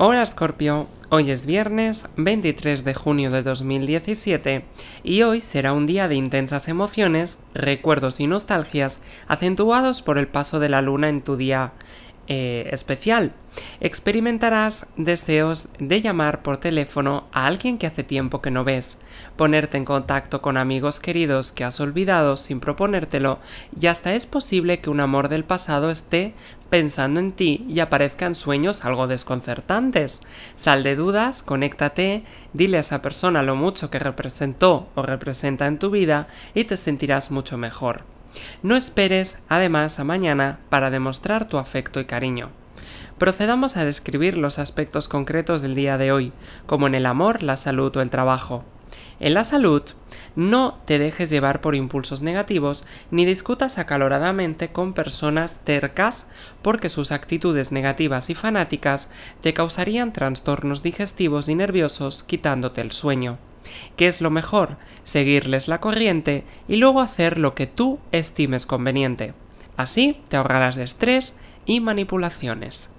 Hola Scorpio, hoy es viernes 23 de junio de 2017 y hoy será un día de intensas emociones, recuerdos y nostalgias acentuados por el paso de la luna en tu día eh, especial. Experimentarás deseos de llamar por teléfono a alguien que hace tiempo que no ves, ponerte en contacto con amigos queridos que has olvidado sin proponértelo y hasta es posible que un amor del pasado esté pensando en ti y aparezcan sueños algo desconcertantes. Sal de dudas, conéctate, dile a esa persona lo mucho que representó o representa en tu vida y te sentirás mucho mejor. No esperes, además, a mañana para demostrar tu afecto y cariño. Procedamos a describir los aspectos concretos del día de hoy, como en el amor, la salud o el trabajo. En la salud, no te dejes llevar por impulsos negativos ni discutas acaloradamente con personas tercas porque sus actitudes negativas y fanáticas te causarían trastornos digestivos y nerviosos quitándote el sueño. ¿Qué es lo mejor? Seguirles la corriente y luego hacer lo que tú estimes conveniente. Así te ahorrarás de estrés y manipulaciones.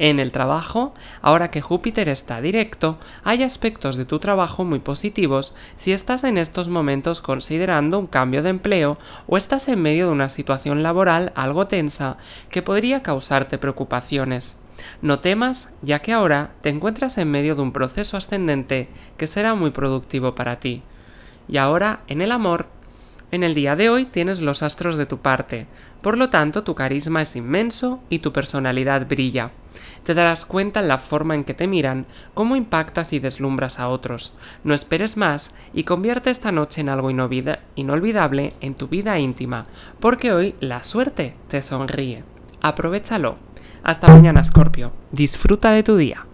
En el trabajo, ahora que Júpiter está directo, hay aspectos de tu trabajo muy positivos si estás en estos momentos considerando un cambio de empleo o estás en medio de una situación laboral algo tensa que podría causarte preocupaciones. No temas, ya que ahora te encuentras en medio de un proceso ascendente que será muy productivo para ti. Y ahora, en el amor, en el día de hoy tienes los astros de tu parte, por lo tanto tu carisma es inmenso y tu personalidad brilla. Te darás cuenta en la forma en que te miran, cómo impactas y deslumbras a otros. No esperes más y convierte esta noche en algo inolvidable en tu vida íntima, porque hoy la suerte te sonríe. Aprovechalo. Hasta mañana, Scorpio. Disfruta de tu día.